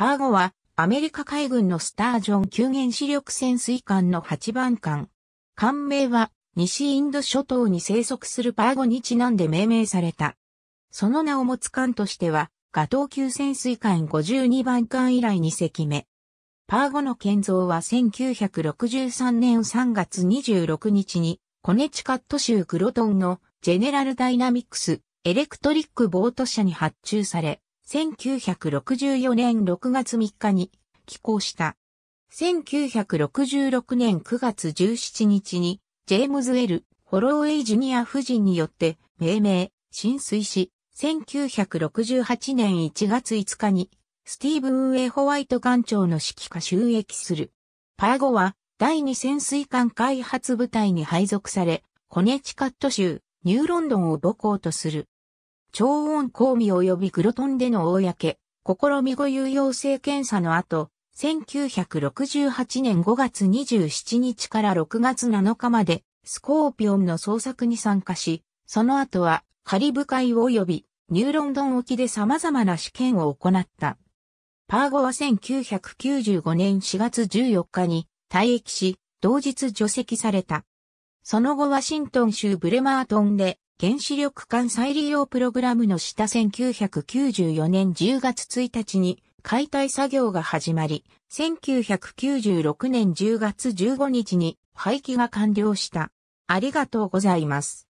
パーゴはアメリカ海軍のスタージョン急援視力潜水艦の8番艦。艦名は西インド諸島に生息するパーゴにちなんで命名された。その名を持つ艦としては、ガトー級潜水艦52番艦以来2隻目。パーゴの建造は1963年3月26日に、コネチカット州クロトンのジェネラルダイナミクスエレクトリックボート社に発注され、1964年6月3日に寄港した。1966年9月17日に、ジェームズ・エル・ホローウェイ・ジュニア夫人によって命名、浸水し、1968年1月5日に、スティーブン・ウェイ・ホワイト艦長の指揮下収益する。パーゴは、第二潜水艦開発部隊に配属され、コネチカット州、ニューロンドンを母校とする。超音公味及びグロトンでの公、試みご有用性検査の後、1968年5月27日から6月7日まで、スコーピオンの捜索に参加し、その後は、カリブ海及びニューロンドン沖で様々な試験を行った。パーゴは1995年4月14日に退役し、同日除籍された。その後ワシントン州ブレマートンで原子力艦再利用プログラムの下1994年10月1日に解体作業が始まり、1996年10月15日に廃棄が完了した。ありがとうございます。